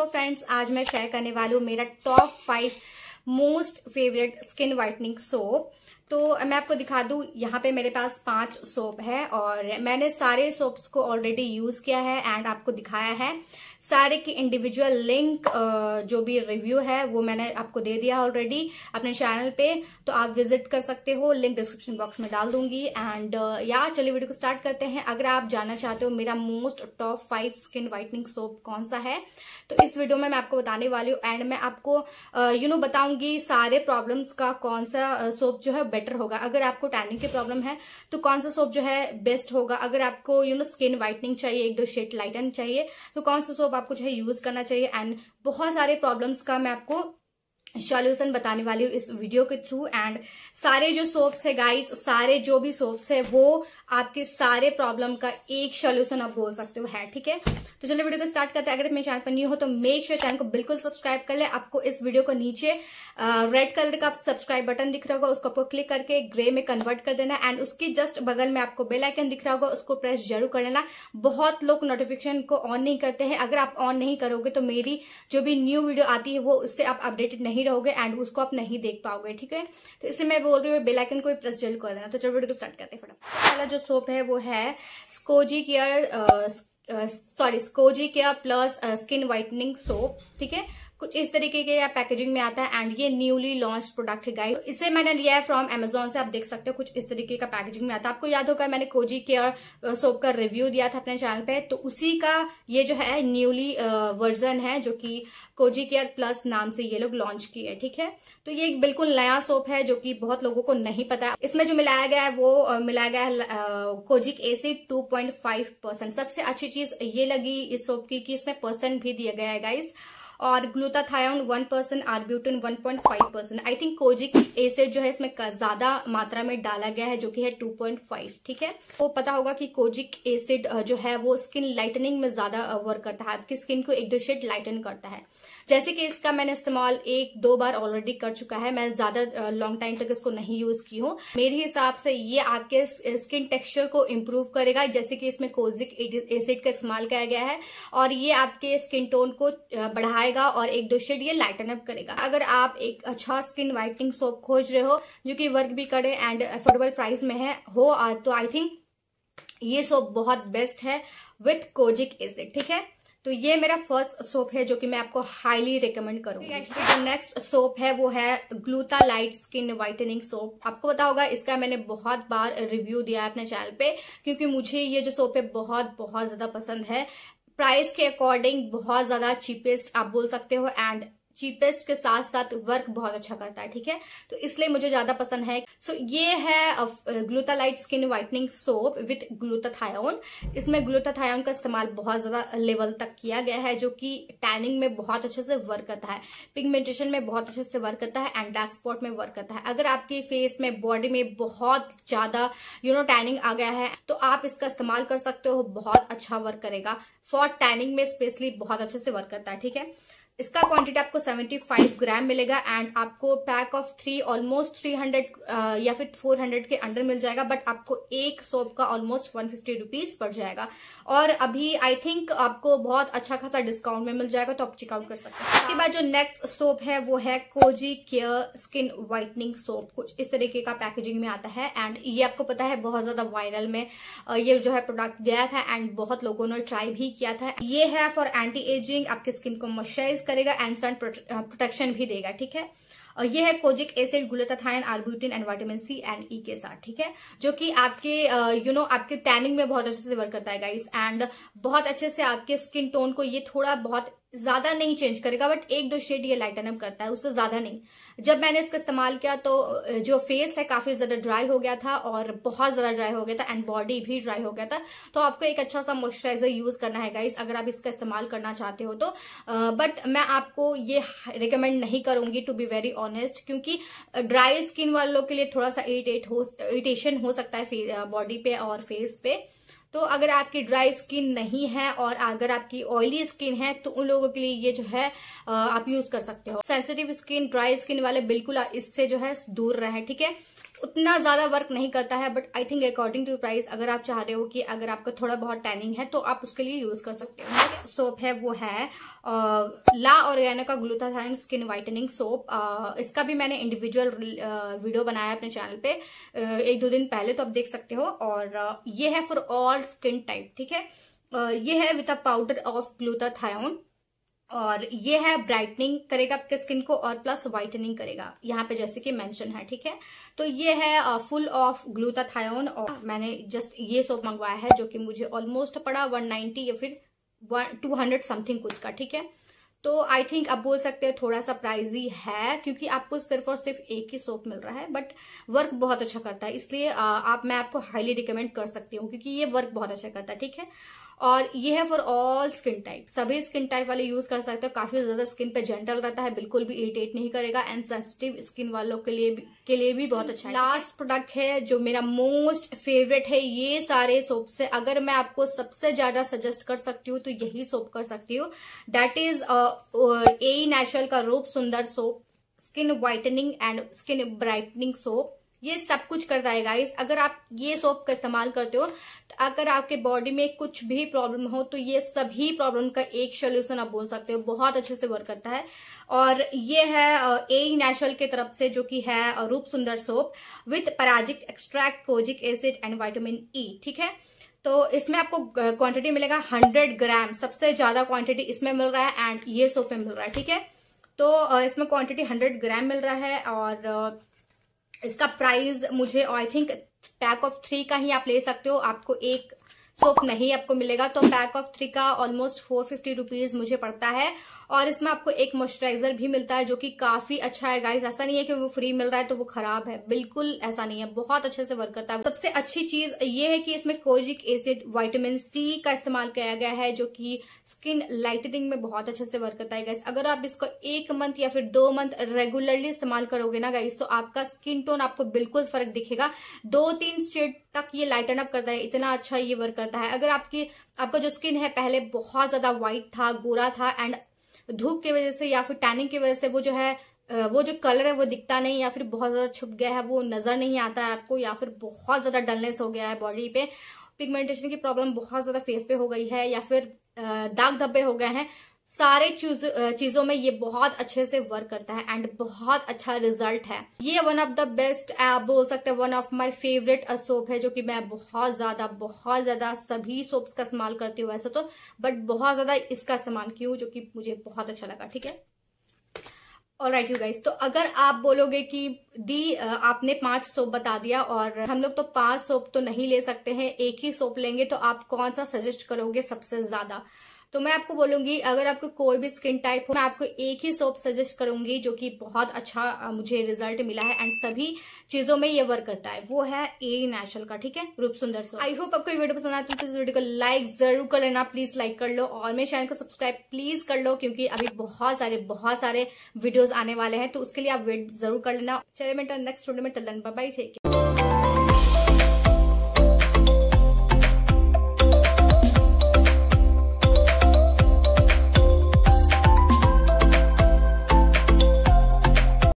so friends आज मैं share करने वाली हूँ मेरा top five most favourite skin whitening soap तो मैं आपको दिखा दूँ यहाँ पे मेरे पास पांच सोप है और मैंने सारे सोप्स को ऑलरेडी यूज़ किया है एंड आपको दिखाया है सारे की इंडिविजुअल लिंक जो भी रिव्यू है वो मैंने आपको दे दिया ऑलरेडी अपने चैनल पे तो आप विजिट कर सकते हो लिंक डिस्क्रिप्शन बॉक्स में डाल दूंगी एंड या चलिए वीडियो को स्टार्ट करते हैं अगर आप जानना चाहते हो मेरा most top five skin whitening soap कौन सा है तो इस वीडियो में मैं आपको बताने वाली हूँ एंड मैं आपको यू नो बताऊंगी सारे प्रॉब्लम्स का कौन सा सोप जो है बेटर होगा अगर आपको टैनिंग की प्रॉब्लम है तो कौन सा सोप जो है बेस्ट होगा अगर आपको यू नो स्किन वाइटनिंग चाहिए एक दो शेड लाइटन चाहिए तो कौन सा सोप सोप आपको जो है यूज़ करना चाहिए एंड बहुत सारे प्रॉब्लम्स का मैं आपको सॉल्यूशन बताने वाली हूँ इस वीडियो के थ्रू एंड सारे जो सोप्स है गाइस सारे जो भी सोप्स है वो आपके सारे प्रॉब्लम का एक सॉल्यूशन आप बोल सकते हो है ठीक है तो चलिए वीडियो को स्टार्ट करते हैं अगर मेरे चैनल पर न्यू हो तो मेक श्योर चैनल को बिल्कुल सब्सक्राइब कर ले आपको इस वीडियो को नीचे रेड कलर का सब्सक्राइब बटन दिख रहा होगा उसको आपको क्लिक करके ग्रे में कन्वर्ट कर देना एंड उसके जस्ट बगल में आपको बेल आइकन दिख रहा होगा उसको प्रेस जरूर कर लेना बहुत लोग नोटिफिकेशन को ऑन नहीं करते हैं अगर आप ऑन नहीं करोगे तो मेरी जो भी न्यू वीडियो आती है वो उससे आप अपडेटेड नहीं नहीं रहोगे एंड उसको आप नहीं देख पाओगे ठीक है तो इसलिए मैं बोल रही हूँ बेलाइकन को भी प्रेस जल्द कर देना तो चलो वीडियो को स्टार्ट करते हैं फटाफट पहला जो सोप है वो है scozy care sorry scozy care plus skin whitening soap ठीक है कुछ इस तरीके के पैकेजिंग में आता है एंड ये न्यूली लॉन्च प्रोडक्ट है गाइस इसे मैंने लिया है फ्रॉम अमेजोन से आप देख सकते हो कुछ इस तरीके का पैकेजिंग में आता है आपको याद होगा मैंने कोजी केयर सोप का रिव्यू दिया था अपने चैनल पे तो उसी का ये जो है न्यूली वर्जन है जो कि कोजी केयर प्लस नाम से ये लोग लॉन्च किए हैं ठीक है तो ये एक बिल्कुल नया सोप है जो कि बहुत लोगों को नहीं पता इसमें जो मिलाया गया है वो मिलाया गया है कोजिक एसिड टू सबसे अच्छी चीज ये लगी इस सोप की कि इसमें परसेंट भी दिया गया है गाइस और glutathione one percent arbutin one point five percent I think kojic acid जो है इसमें ज्यादा मात्रा में डाला गया है जो कि है टू पॉइंट फाइव ठीक है वो पता होगा कि कोजिक एसिड जो है वो स्किन लाइटनिंग में ज्यादा वर्क करता है आपकी स्किन को एक दो शेड लाइटन करता है जैसे कि इसका मैंने इस्तेमाल एक दो बार ऑलरेडी कर चुका है मैं ज्यादा लॉन्ग टाइम तक इसको नहीं यूज की हूँ मेरे हिसाब से ये आपके स्किन टेक्सचर को इम्प्रूव करेगा जैसे कि इसमें कोजिक एसिड का इस्तेमाल किया गया है और ये आपके स्किन टोन को बढ़ाए जाएगा और एक दो शेड ये लाइटन अप करेगा अगर आप एक अच्छा स्किन वाइटनिंग सोप खोज रहे हो जो कि वर्क भी करे एंड अफोर्डेबल प्राइस में है हो तो आई थिंक ये सोप बहुत बेस्ट है विथ कोजिक इज इट ठीक है तो ये मेरा फर्स्ट सोप है जो कि मैं आपको हाईली रिकमेंड करूंगी जो नेक्स्ट सोप है वो है gluta lite skin whitening soap आपको पता होगा इसका मैंने बहुत बार रिव्यू दिया है अपने चैनल पे क्योंकि मुझे ये जो सोप है बहुत बहुत ज़्यादा पसंद है प्राइस के अकॉर्डिंग बहुत ज़्यादा चीपेस्ट आप बोल सकते हो एंड चीपेस्ट के साथ साथ वर्क बहुत अच्छा करता है ठीक है तो इसलिए मुझे ज़्यादा पसंद है सो so, ये है glutalite skin whitening soap with glutathione इसमें ग्लूटाथायोन का इस्तेमाल बहुत ज़्यादा लेवल तक किया गया है जो कि टैनिंग में बहुत अच्छे से वर्क करता है पिगमेंटेशन में बहुत अच्छे से वर्क करता है एंड डार्क स्पॉट में वर्क करता है अगर आपके फेस में बॉडी में बहुत ज़्यादा यू नो टैनिंग आ गया है तो आप इसका इस्तेमाल कर सकते हो बहुत अच्छा वर्क करेगा फॉर टैनिंग में स्पेशली बहुत अच्छे से वर्क करता है ठीक है इसका क्वांटिटी आपको 75 ग्राम मिलेगा एंड आपको पैक ऑफ थ्री ऑलमोस्ट 300 या फिर 400 के अंडर मिल जाएगा बट आपको एक सोप का ऑलमोस्ट 150 फिफ्टी रुपीज पड़ जाएगा और अभी आई थिंक आपको बहुत अच्छा खासा डिस्काउंट में मिल जाएगा तो आप चेकआउट कर सकते हैं इसके बाद जो नेक्स्ट सोप है वो है kozy care skin whitening soap कुछ इस तरीके का पैकेजिंग में आता है एंड ये आपको पता है बहुत ज्यादा वायरल में uh, ये जो है प्रोडक्ट गया था एंड बहुत लोगों ने ट्राई भी किया था ये है फॉर एंटी एजिंग आपके स्किन को मॉइस्चराइज करेगा एंड प्रोटेक्शन uh, भी देगा ठीक है और ये है kojic acid glutathione arbutin and vitamin C and E के साथ ठीक है जो कि आपके यू uh, नो आपके टैनिंग में बहुत अच्छे से वर्क करता है गाइस एंड बहुत अच्छे से आपके स्किन टोन को ये थोड़ा बहुत ज्यादा नहीं चेंज करेगा बट एक दो शेड ये लाइटन अप करता है उससे ज्यादा नहीं जब मैंने इसका इस्तेमाल किया तो जो फेस है काफी ज्यादा ड्राई हो गया था और बहुत ज्यादा ड्राई हो गया था एंड बॉडी भी ड्राई हो गया था तो आपको एक अच्छा सा मॉइस्चराइजर यूज करना है गाइस अगर आप इसका इस्तेमाल करना चाहते हो तो बट मैं आपको ये रिकमेंड नहीं करूंगी टू बी वेरी ऑनेस्ट क्योंकि ड्राई स्किन वालों के लिए थोड़ा सा इरिटेट हो इरिटेशन हो सकता है बॉडी पे और फेस पे तो अगर आपकी ड्राई स्किन नहीं है और अगर आपकी ऑयली स्किन है तो उन लोगों के लिए ये जो है आप यूज कर सकते हो सेंसिटिव स्किन ड्राई स्किन वाले बिल्कुल इससे जो है दूर रहे ठीक है उतना ज़्यादा वर्क नहीं करता है but I think according to price अगर आप चाह रहे हो कि अगर आपका थोड़ा बहुत टैनिंग है तो आप उसके लिए यूज़ कर सकते हो नेक्स्ट सोप है वो है आ, ला ऑर्गेनो का ग्लूथाथाइन स्किन वाइटनिंग सोप आ, इसका भी मैंने इंडिविजुअल वीडियो बनाया अपने चैनल पे आ, एक दो दिन पहले तो आप देख सकते हो और ये है फॉर ऑल स्किन टाइप ठीक है ये है with a powder of glutathione और ये है ब्राइटनिंग करेगा आपके स्किन को और प्लस व्हाइटनिंग करेगा यहाँ पे जैसे कि मेंशन है ठीक है तो ये है फुल ऑफ ग्लूटाथायोन और मैंने जस्ट ये सोप मंगवाया है जो कि मुझे ऑलमोस्ट पड़ा 190 या फिर टू हंड्रेड समथिंग कुछ का ठीक है तो आई थिंक आप बोल सकते हैं थोड़ा सा प्राइजी है क्योंकि आपको सिर्फ और सिर्फ एक ही सोप मिल रहा है बट वर्क बहुत अच्छा करता है इसलिए uh, आप मैं आपको हाईली रिकमेंड कर सकती हूँ क्योंकि ये वर्क बहुत अच्छा करता है ठीक है और ये है फॉर ऑल स्किन टाइप सभी स्किन टाइप वाले यूज कर सकते हो काफी ज्यादा स्किन पे जेंटल रहता है बिल्कुल भी इरिटेट नहीं करेगा एंड सेंसिटिव स्किन वालों के लिए भी के लिए भी बहुत अच्छा है लास्ट प्रोडक्ट है जो मेरा मोस्ट फेवरेट है ये सारे सोप से अगर मैं आपको सबसे ज्यादा सजेस्ट कर सकती हूँ तो यही सोप कर सकती हूँ डेट इज ए नेचुरल का Roop Sundar soap skin whitening and skin brightening soap ये सब कुछ करता है गाइस अगर आप ये सोप का इस्तेमाल करते हो तो अगर आपके बॉडी में कुछ भी प्रॉब्लम हो तो ये सभी प्रॉब्लम का एक सोल्यूशन आप बोल सकते हो बहुत अच्छे से वर्क करता है और ये है ए नेचुरल e के तरफ से जो कि है रूप सुंदर सोप विथ पराजिक extract kojic acid and vitamin E ठीक है तो इसमें आपको क्वांटिटी मिलेगा हंड्रेड ग्राम सबसे ज़्यादा क्वांटिटी इसमें मिल रहा है एंड ये सोप में मिल रहा है ठीक है तो इसमें क्वांटिटी हंड्रेड ग्राम मिल रहा है और इसका प्राइस मुझे I think pack of three का ही आप ले सकते हो आपको एक सोप नहीं आपको मिलेगा तो पैक ऑफ थ्री का ऑलमोस्ट फोर फिफ्टी रुपीज़ मुझे पड़ता है और इसमें आपको एक मॉइस्चराइजर भी मिलता है जो कि काफी अच्छा है गाइज ऐसा नहीं है कि वो फ्री मिल रहा है तो वो खराब है बिल्कुल ऐसा नहीं है बहुत अच्छे से वर्क करता है सबसे अच्छी चीज ये है कि इसमें कोजिक एसिड वाइटामिन सी का इस्तेमाल किया गया है जो कि स्किन लाइटनिंग में बहुत अच्छे से वर्क करता है गाइस अगर आप इसको एक मंथ या फिर दो मंथ रेगुलरली इस्तेमाल करोगे ना गाइस तो आपका स्किन टोन आपको बिल्कुल फर्क दिखेगा दो तीन शेड तक ये लाइटन अप करता है इतना अच्छा ये वर्क करता है अगर आपकी आपका जो स्किन है पहले बहुत ज्यादा व्हाइट था गोरा था एंड धूप की वजह से या फिर टैनिंग की वजह से वो जो है वो जो कलर है वो दिखता नहीं या फिर बहुत ज़्यादा छुप गया है वो नज़र नहीं आता है आपको या फिर बहुत ज़्यादा डलनेस हो गया है बॉडी पे पिगमेंटेशन की प्रॉब्लम बहुत ज़्यादा फेस पे हो गई है या फिर दाग धब्बे हो गए हैं सारे चीज़ों में ये बहुत अच्छे से वर्क करता है एंड बहुत अच्छा रिजल्ट है ये वन ऑफ द बेस्ट आप बोल सकते हैं one of my favourite soap है जो कि मैं बहुत ज़्यादा बहुत ज़्यादा सभी सोप्स का इस्तेमाल करती हूँ वैसे तो बट बहुत ज़्यादा इसका इस्तेमाल की हूँ जो कि मुझे बहुत अच्छा लगा ठीक है और राइट यू गाइज तो अगर आप बोलोगे कि दी आपने पांच सोप बता दिया और हम लोग तो पांच सोप तो नहीं ले सकते हैं एक ही सोप लेंगे तो आप कौन सा सजेस्ट करोगे सबसे ज़्यादा तो मैं आपको बोलूंगी अगर आपको कोई भी स्किन टाइप हो मैं आपको एक ही सोप सजेस्ट करूंगी जो कि बहुत अच्छा मुझे रिजल्ट मिला है एंड सभी चीज़ों में ये वर्क करता है वो है ए नेचुरल का ठीक है Roop Sundar soap I hope आपको वीडियो पसंद है तो इस वीडियो को लाइक जरूर कर लेना प्लीज़ लाइक कर लो और मेरे चैनल को सब्सक्राइब प्लीज़ कर लो क्योंकि अभी बहुत सारे बहुत सारे वीडियोज़ आने वाले हैं तो उसके लिए आप वेट जरूर कर लेना चले मैं नेक्स्ट वीडियो में टल बाई ठीक है